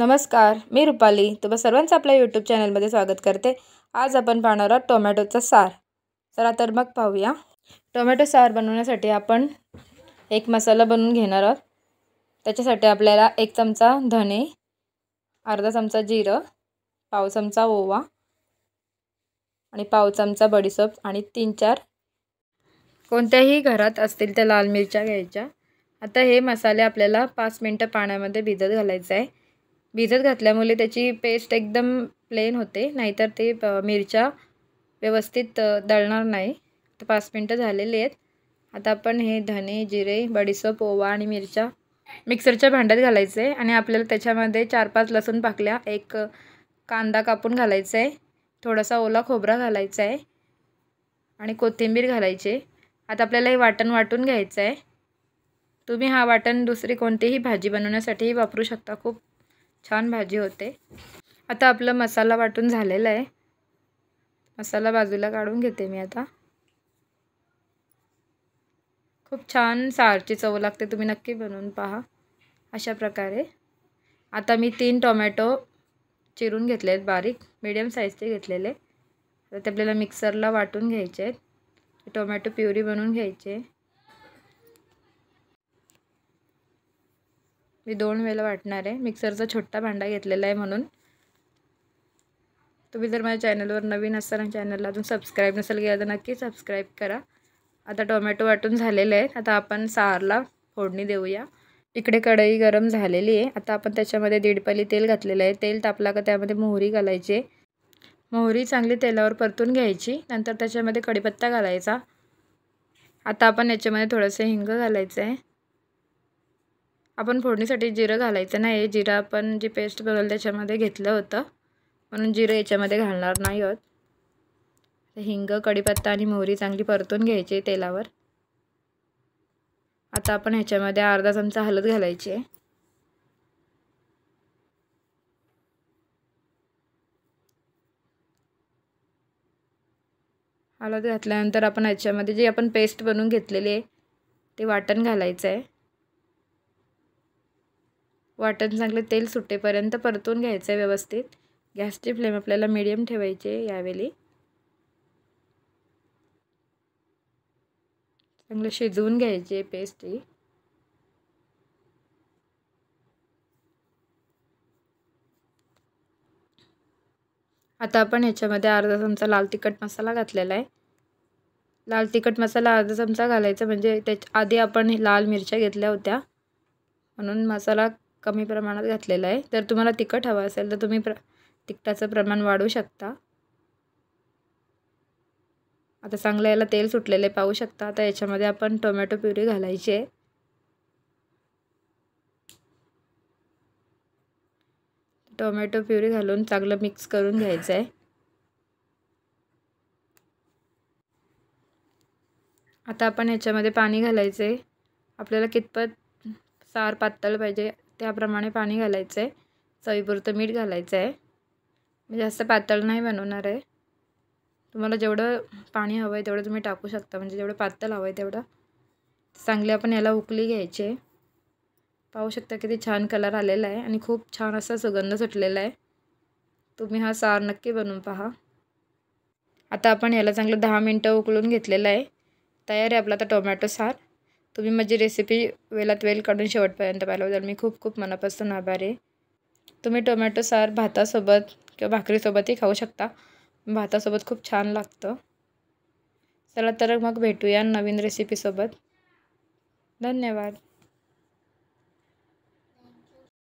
नमस्कार मी रुपाली तुम्हा सर्वांचं आपल्या यूट्यूब चॅनलमध्ये स्वागत करते आज आपण पाहणार आहोत टोमॅटोचा सार चला तर मग पाहूया टोमॅटो सार बनवण्यासाठी आपण एक मसाला बनवून घेणार आहोत त्याच्यासाठी आपल्याला एक चमचा धने अर्धा चमचा जिरं पाव चमचा ओवा आणि पाव चमचा बडीसोप आणि तीन चार कोणत्याही घरात असतील त्या लाल मिरच्या घ्यायच्या आता हे मसाले आपल्याला पाच मिनटं पाण्यामध्ये भिजत घालायचं आहे भिजत घातल्यामुळे त्याची पेस्ट एकदम प्लेन होते नाहीतर ते मिरच्या व्यवस्थित दळणार नाही तर पाच मिनटं झालेली आहेत आता आपण हे धने जिरे बडीसोप ओवा आणि मिरच्या मिक्सरच्या भांड्यात घालायचं आहे आणि आपल्याला त्याच्यामध्ये चार पाच लसूण पाकल्या एक कांदा कापून घालायचा आहे थोडासा ओला खोबरा घालायचा आहे आणि कोथिंबीर घालायची आता आपल्याला हे वाटण वाटून घ्यायचं आहे तुम्ही हा वाटण दुसरी कोणतीही भाजी बनवण्यासाठीही वापरू शकता खूप छान भाजी होते आता आपला मसाला वाटून झालेला आहे मसाला बाजूला काढून घेते मी आता खूप छान सारची चव लागते तुम्ही नक्की बनवून पहा अशा प्रकारे आता मी तीन टोमॅटो चिरून घेतले आहेत बारीक मीडियम साईजचे घेतलेले आता ते आपल्याला मिक्सरला वाटून घ्यायचे आहेत टोमॅटो प्युरी बनवून घ्यायचे मी दोन वेळेला वाटणार आहे मिक्सरचा छोटा भांडा घेतलेला आहे म्हणून तुम्ही जर माझ्या चॅनलवर नवीन असाल आणि चॅनलला अजून सबस्क्राईब नसेल केलं तर नक्की सबस्क्राईब करा आता टोमॅटो वाटून झालेले आहेत आता आपण सारला फोडणी देऊया इकडे कढई गरम झालेली आहे आता आपण त्याच्यामध्ये दीडपली तेल घातलेलं आहे तेल तापला का त्यामध्ये मोहरी घालायची मोहरी चांगली तेलावर परतून घ्यायची नंतर त्याच्यामध्ये कढीपत्ता घालायचा आता आपण याच्यामध्ये थोडंसं हिंग घालायचं आहे आपण फोडणीसाठी जिरं घालायचं नाही जिरं आपण जी पेस्ट बनवलं त्याच्यामध्ये घेतलं होतं म्हणून जिरं याच्यामध्ये घालणार नाही आहोत हिंग कढीपत्ता आणि मोहरी चांगली परतून घ्यायची तेलावर आता आपण ह्याच्यामध्ये अर्धा चमचा हलद घालायची आहे हळद घातल्यानंतर आपण ह्याच्यामध्ये जी आपण पेस्ट बनवून घेतलेली आहे ते वाटण घालायचं आहे वाटण चांगलं तेल सुटेपर्यंत परतून घ्यायचं आहे व्यवस्थित गॅसची फ्लेम आपल्याला मिडियम ठेवायचे यावेळी चांगलं शिजवून घ्यायचे पेस्ट ही आता आपण ह्याच्यामध्ये अर्धा चमचा लाल तिखट मसाला घातलेला आहे लाल तिखट मसाला अर्धा चमचा घालायचा म्हणजे त्याच्या आधी आपण लाल मिरच्या घेतल्या होत्या म्हणून मसाला कमी प्रमाणात घातलेलं आहे तर तुम्हाला तिखट हवं असेल तर तुम्ही प्र तिखटाचं प्रमाण वाढवू शकता आता चांगलं याला तेल सुटलेले पाहू शकता आता याच्यामध्ये आपण टोमॅटो प्युरी घालायची आहे टोमॅटो प्युरी घालून चांगलं मिक्स करून घ्यायचं आहे आता आपण याच्यामध्ये पाणी घालायचं आहे आपल्याला कितपत सार पातळ पाहिजे त्याप्रमाणे पाणी घालायचं आहे चवीपुरतं मीठ घालायचं आहे जास्त पातळ नाही बनवणार आहे तुम्हाला जेवढं पाणी हवं आहे तेवढं तुम्ही टाकू शकता म्हणजे जेवढं पातळ हवं आहे तेवढं चांगली आपण याला उकली घ्यायचे पाहू शकता किती छान कलर आलेला आहे आणि खूप छान असा सुगंध सुटलेला आहे तुम्ही हा सार नक्की बनवून पहा आता आपण याला चांगलं दहा मिनटं उकळून घेतलेलं आहे तयार आहे आपला आता टोमॅटो सार तुम्ही माझी रेसिपी वेळात वेल काढून शेवटपर्यंत पाहिल्याबद्दल मी खूप खूप मनापासून आभारी आहे तुम्ही टोमॅटो सार भातासोबत किंवा भाकरीसोबतही खाऊ शकता भातासोबत खूप छान लागतं चला तर मग भेटूया नवीन रेसिपीसोबत धन्यवाद